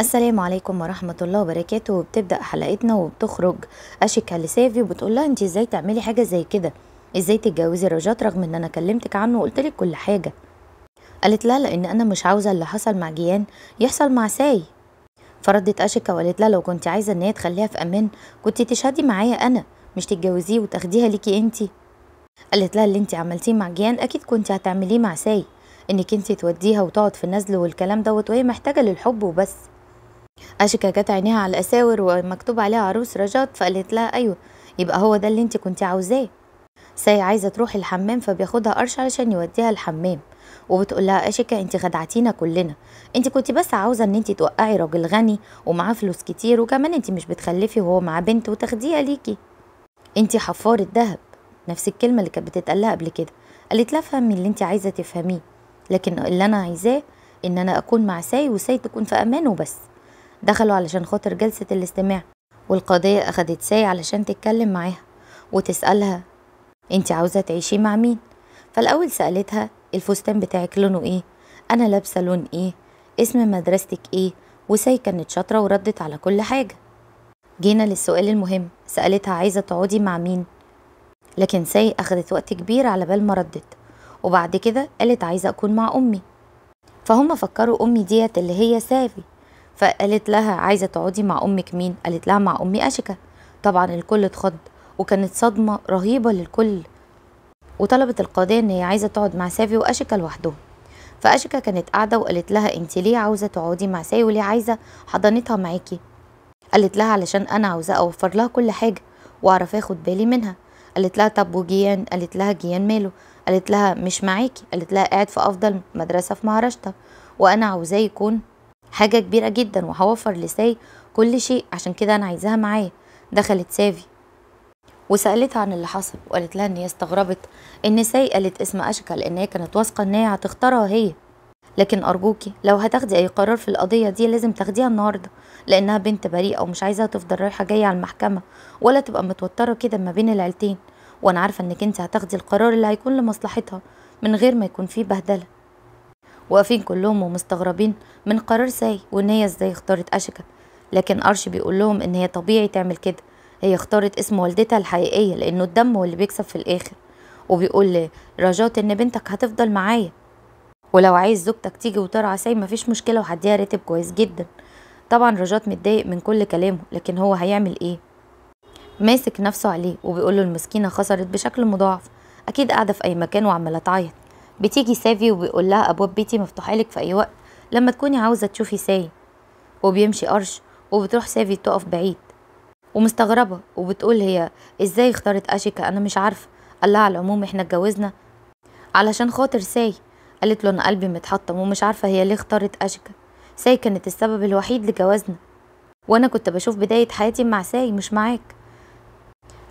السلام عليكم ورحمه الله وبركاته وبتبدا حلقتنا وبتخرج أشيكا لسافي وبتقول لها انت ازاي تعملي حاجه زي كده ازاي تتجوزي رجات رغم ان انا كلمتك عنه وقلت لك كل حاجه قالت لها لان انا مش عاوزه اللي حصل مع جيان يحصل مع ساي فردت اشيكا وقالت لها لو كنت عايزه ان هي تخليها في امان كنت تشهدي معايا انا مش تتجوزيه وتاخديها ليكي انتي قالت لها اللي انت عملتيه مع جيان اكيد كنت هتعمليه مع ساي انك انت توديها وتقعد في النزل والكلام دوت وهي محتاجه للحب وبس أشيكا جت عينيها على الأساور ومكتوب عليها عروس رجات فقالت لها أيوة يبقى هو ده اللي انت كنت عاوزاه ساي عايزة تروح الحمام فبياخدها قرش علشان يوديها الحمام وبتقول لها أشيكا انت خدعتينا كلنا انت كنت بس عاوزة ان انت توقعي راجل غني ومعاه فلوس كتير وكمان انت مش بتخلفي وهو معاه بنت وتاخديها ليكي انت حفارة دهب نفس الكلمة اللي كانت بتتقالها قبل كده قالت لها فهمي اللي انت عايزة تفهميه لكن اللي انا عايزاه ان انا اكون مع ساي وساي تكون في امان وبس دخلوا علشان خاطر جلسة الاستماع والقاضية أخدت ساي علشان تتكلم معاها وتسألها انت عاوزة تعيشي مع مين فالأول سألتها الفستان بتاعك لونه ايه أنا لابسة لون ايه اسم مدرستك ايه وساي كانت شاطرة وردت على كل حاجة جينا للسؤال المهم سألتها عايزة تقعدي مع مين لكن ساي أخدت وقت كبير على بال ما ردت وبعد كده قالت عايزة أكون مع أمي فهم فكروا أمي ديت اللي هي سافي فقالت لها عايزة تقعدي مع أمك مين قالت لها مع أمي أشكا طبعا الكل اتخض وكانت صدمة رهيبة للكل وطلبت القاضية إن هي عايزة تقعد مع سافي وأشكا لوحدهم فأشكا كانت قاعدة وقالت لها أنت ليه عاوزة تقعدي مع سافي وليه عايزة حضانتها معاكي قالت لها علشان أنا عاوزة أوفر لها كل حاجة وأعرف آخد بالي منها قالت لها طب وجيان قالت لها جيان ماله قالت لها مش معاكي قالت لها قاعد في أفضل مدرسة في مهرشتا وأنا عاوزاه يكون حاجة كبيرة جدا وهوفر لساي كل شيء عشان كده أنا عايزاها معايا دخلت سافي وسألتها عن اللي حصل وقالت لها إن هي استغربت إن ساي قالت اسم أشكى لأن هي كانت واثقة إن هي هتختارها هي لكن أرجوكي لو هتاخدي أي قرار في القضية دي لازم تاخديها النهاردة لأنها بنت بريئة ومش عايزاها تفضل رايحة جاية على المحكمة ولا تبقى متوترة كده ما بين العيلتين وأنا عارفة إنك أنت هتاخدي القرار اللي هيكون لمصلحتها من غير ما يكون فيه بهدلة واقفين كلهم ومستغربين من قرار ساي وان هي ازاي اختارت اشكا لكن ارش بيقول لهم ان هي طبيعي تعمل كده هي اختارت اسم والدتها الحقيقيه لانه الدم هو اللي بيكسب في الاخر وبيقول رجاء ان بنتك هتفضل معايا ولو عايز زوجتك تيجي وترعى ساي مفيش مشكله وهديها راتب كويس جدا طبعا رجاء متضايق من كل كلامه لكن هو هيعمل ايه ماسك نفسه عليه وبيقول له المسكينه خسرت بشكل مضاعف اكيد قاعده في اي مكان وعماله تعيط بتيجي سافي وبيقول لها ابواب بيتي مفتوحه لك في اي وقت لما تكوني عاوزه تشوفي ساي وبيمشي قرش وبتروح سافي تقف بعيد ومستغربه وبتقول هي ازاي اختارت اشيكا انا مش عارفه قال لها على العموم احنا اتجوزنا علشان خاطر ساي قالت له انا قلبي متحطم ومش عارفه هي ليه اختارت اشيكا ساي كانت السبب الوحيد لجوازنا وانا كنت بشوف بدايه حياتي مع ساي مش معاك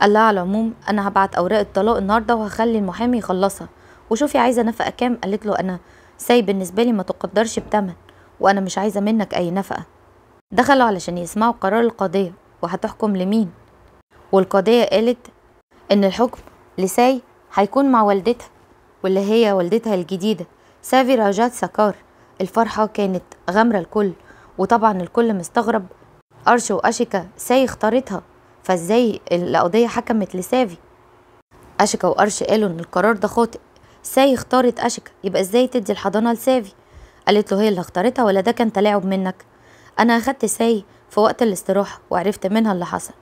قال لها على العموم انا هبعت اوراق الطلاق النهارده وهخلي المحامي يخلصها وشوفي عايزه نفقه كام قالت له انا ساي بالنسبه لي ما تقدرش بتمن وانا مش عايزه منك اي نفقه دخلوا علشان يسمعوا قرار القضيه وهتحكم لمين والقضيه قالت ان الحكم لساي هيكون مع والدتها واللي هي والدتها الجديده سافي راجات سكار الفرحه كانت غامره الكل وطبعا الكل مستغرب ارش واشيكا ساي اختارتها فازاي القضيه حكمت لسافي اشيكا وارش قالوا ان القرار ده خاطئ ساي اختارت أشكا يبقى ازاي تدي الحضانة لسافي قالت له هي اللي اختارتها ولا ده كان تلاعب منك أنا أخدت ساي في وقت الاستراحة وعرفت منها اللي حصل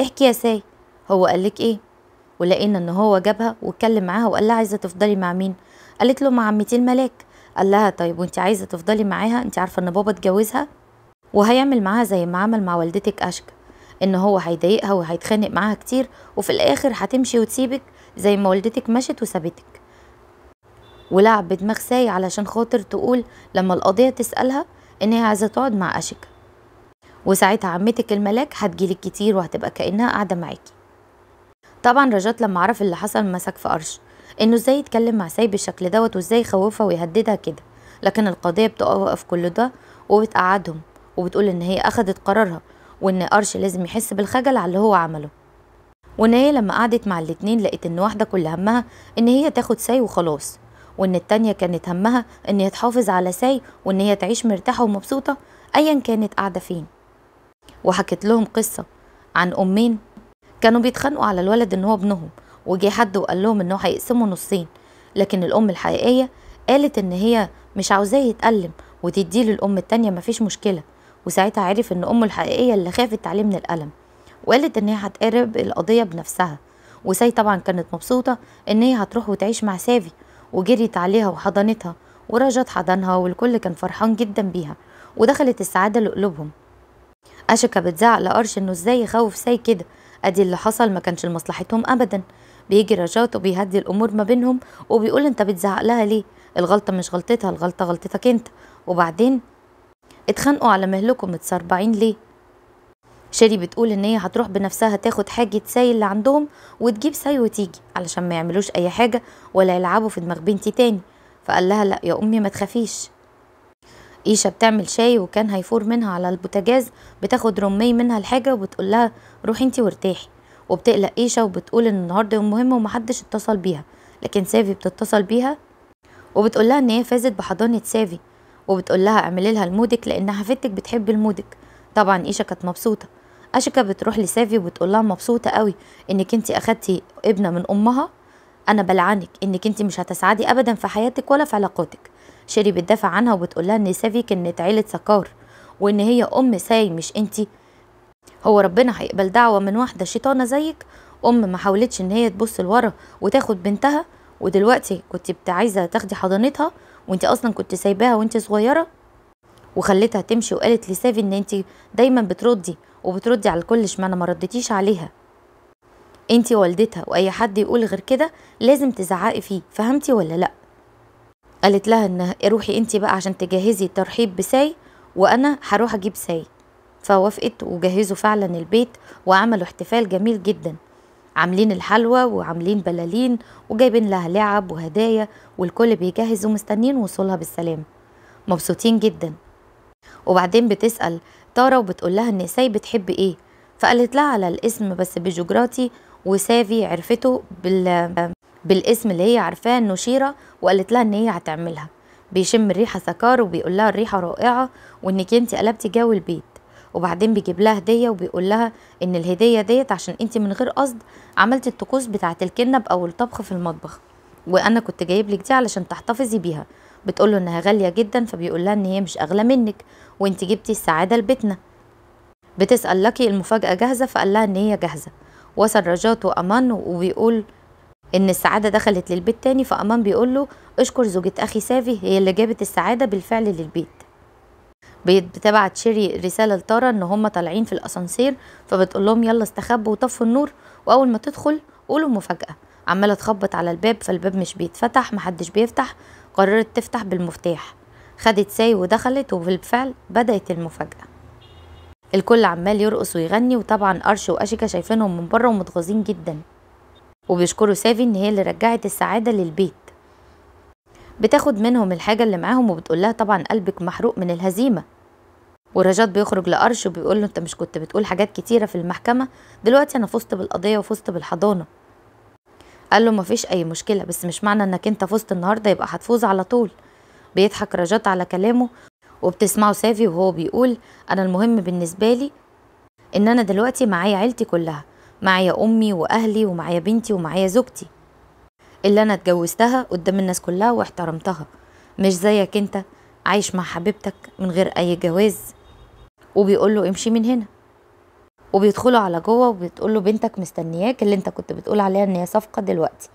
احكي يا ساي هو قالك ايه ولقينا ان هو جابها واتكلم معاها وقال لها عايزه تفضلي مع مين قالت له مع عمتي الملاك قال لها طيب وانت عايزه تفضلي معاها انت عارفه ان بابا اتجوزها وهيعمل معاها زي ما عمل مع والدتك اشكا ان هو هيضايقها وهيتخانق معاها كتير وفي الاخر هتمشي وتسيبك زي ما والدتك مشت وسابتك ولعب بدماغ ساي علشان خاطر تقول لما القضية تسألها إن هي عايزة تقعد مع أشيكا وساعتها عمتك الملاك هتجيلك كتير وهتبقى كأنها قاعدة معاكي طبعا رجات لما عرف اللي حصل مسك في قرش إنه إزاي يتكلم مع ساي بالشكل دوت وإزاي يخوفها ويهددها كده لكن القضية بتوقف كل ده وبتقعدهم وبتقول إن هي أخدت قرارها وإن قرش لازم يحس بالخجل على اللي هو عمله وإن هي لما قعدت مع الاتنين لقيت إن واحدة كل همها إن هي تاخد ساي وخلاص وان التانية كانت همها ان هي تحافظ على ساي وان هي تعيش مرتاحة ومبسوطة ايا كانت قاعدة فين وحكت لهم قصة عن امين كانوا بيتخانقوا على الولد ان هو ابنهم وجي حد وقال لهم انه هيقسمه نصين لكن الام الحقيقية قالت ان هي مش عاوزاه يتألم وتديه للام التانية مفيش مشكلة وساعتها عرف ان امه الحقيقية اللي خافت عليه من الألم وقالت ان هي هتقرب القضية بنفسها وساي طبعا كانت مبسوطة ان هي هتروح وتعيش مع سافي وجريت عليها وحضنتها ورجت حضنها والكل كان فرحان جدا بيها ودخلت السعادة لقلوبهم أشكا بتزعق لقرش إنه إزاي يخوف ساي كده أدي اللي حصل ما كانش لمصلحتهم أبدا بيجي رجات وبيهدي الأمور ما بينهم وبيقول أنت بتزعق لها ليه الغلطة مش غلطتها الغلطة غلطتك أنت وبعدين اتخانقوا على مهلكم متسربعين ليه شيري بتقول ان هي هتروح بنفسها تاخد حاجة ساي اللي عندهم وتجيب ساي وتيجي علشان ما يعملوش اي حاجة ولا يلعبوا في دماغ بنتي تاني فقال لها لا يا امي ما تخافيش ايشا بتعمل شاي وكان هيفور منها على البوتاجاز بتاخد رمي منها الحاجة وبتقول لها روحي انتي وارتاحي وبتقلق ايشا وبتقول ان النهارده يوم مهم ومحدش اتصل بيها لكن سافي بتتصل بيها وبتقول لها ان هي فازت بحضانة سافي وبتقول لها اعملي لها المودك لانها حفيدتك بتحب المودك طبعا ايشا كانت مبسوطه اشيكا بتروح لسافي وبتقول لها مبسوطه قوي انك انت اخدتي ابنه من امها انا بلعنك انك انت مش هتسعدي ابدا في حياتك ولا في علاقاتك شيري بتدافع عنها وبتقول لها ان سافي كانت عيله سكار وان هي ام ساي مش انت هو ربنا هيقبل دعوه من واحده شيطانه زيك ام ما حاولتش ان هي تبص لورا وتاخد بنتها ودلوقتي كنت عايزه تاخدي حضانتها وانت اصلا كنت سايباها وانت صغيره وخلتها تمشي وقالت لسافي ان انت دايما بتردي وبتردي على الكل اشمعنى ما ردتيش عليها انتي والدتها واي حد يقول غير كده لازم تزعقي فيه فهمتي ولا لا قالت لها ان روحي انتي بقى عشان تجهزي الترحيب بساي وانا هروح اجيب ساي فوافقت وجهزوا فعلا البيت وعملوا احتفال جميل جدا عاملين الحلوى وعاملين بلالين وجايبين لها لعب وهدايا والكل بيجهز ومستنين وصولها بالسلام مبسوطين جدا وبعدين بتسأل طارة وبتقول لها إن ساي بتحب إيه فقالت لها على الاسم بس بجوجراتي وسافي عرفته بال بالاسم اللي هي عارفاه إنه شيرة وقالت لها إن هي هتعملها بيشم الريحة سكار وبيقول لها الريحة رائعة وإنك أنت قلبتي جو البيت وبعدين بيجيب لها هدية وبيقول لها إن الهدية ديت عشان أنت من غير قصد عملت الطقوس بتاعة الكنب أو الطبخ في المطبخ وأنا كنت جايب لك دي علشان تحتفظي بيها بتقول انها غاليه جدا فبيقول لها ان هي مش اغلى منك وانت جبتي السعاده لبيتنا بتسال لاكي المفاجاه جاهزه فقال لها ان هي جاهزه وصل رجات وامان وبيقول ان السعاده دخلت للبيت تاني فامان بيقول له اشكر زوجة اخي سافي هي اللي جابت السعاده بالفعل للبيت بتبعت شيري رساله لطارة ان هم طالعين في الاسانسير فبتقول لهم يلا استخبوا وطفوا النور واول ما تدخل قولوا مفاجاه عماله تخبط على الباب فالباب مش بيتفتح محدش بيفتح قررت تفتح بالمفتاح خدت ساي ودخلت وبالفعل بدأت المفاجأة الكل عمال يرقص ويغني وطبعا قرش وأشيكا شايفينهم من بره ومتغاظين جدا وبيشكروا سافي إن هي اللي رجعت السعادة للبيت بتاخد منهم الحاجة اللي معاهم وبتقولها طبعا قلبك محروق من الهزيمة ورجات بيخرج لقرش وبيقول له أنت مش كنت بتقول حاجات كتيرة في المحكمة دلوقتي أنا فزت بالقضية وفزت بالحضانة قال له مفيش أي مشكلة بس مش معنى إنك أنت فزت النهاردة يبقى هتفوز على طول بيضحك رجات على كلامه وبتسمعه سافي وهو بيقول أنا المهم بالنسبة لي إن أنا دلوقتي معايا عيلتي كلها معايا أمي وأهلي ومعايا بنتي ومعايا زوجتي اللي أنا اتجوزتها قدام الناس كلها واحترمتها مش زيك أنت عايش مع حبيبتك من غير أي جواز وبيقول له امشي من هنا وبيدخلوا على جوه وبتقول له بنتك مستنياك اللي انت كنت بتقول عليها ان هي صفقه دلوقتي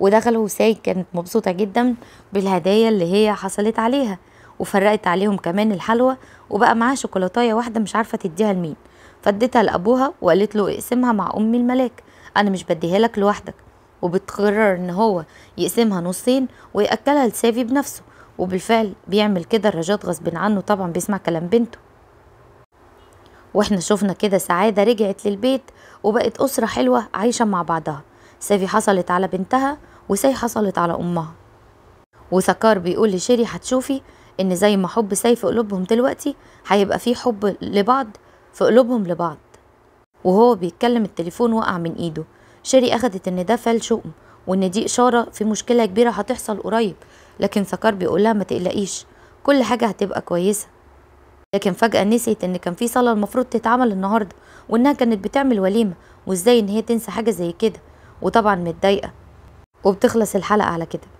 ودخل وساي كانت مبسوطه جدا بالهدايا اللي هي حصلت عليها وفرقت عليهم كمان الحلوى وبقى معاها شوكولاتايه واحده مش عارفه تديها لمين فاديتها لابوها وقالت له اقسمها مع امي الملاك انا مش بديها لك لوحدك وبتقرر ان هو يقسمها نصين وياكلها لسافي بنفسه وبالفعل بيعمل كده الرجات غصب عنه طبعا بيسمع كلام بنته واحنا شفنا كده سعادة رجعت للبيت وبقت أسرة حلوة عايشة مع بعضها سافي حصلت على بنتها وساي حصلت على أمها وسكار بيقول لشيري هتشوفي إن زي ما حب ساي في قلوبهم دلوقتي هيبقى في حب لبعض في قلوبهم لبعض وهو بيتكلم التليفون وقع من إيده شيري أخدت إن ده فال شؤم وإن دي إشارة في مشكلة كبيرة هتحصل قريب لكن سكار بيقولها ما تقلقيش كل حاجة هتبقى كويسة لكن فجأة نسيت إن كان في صلاة المفروض تتعمل النهاردة وإنها كانت بتعمل وليمة وإزاي إن هي تنسى حاجة زي كده وطبعا متضايقة وبتخلص الحلقة على كده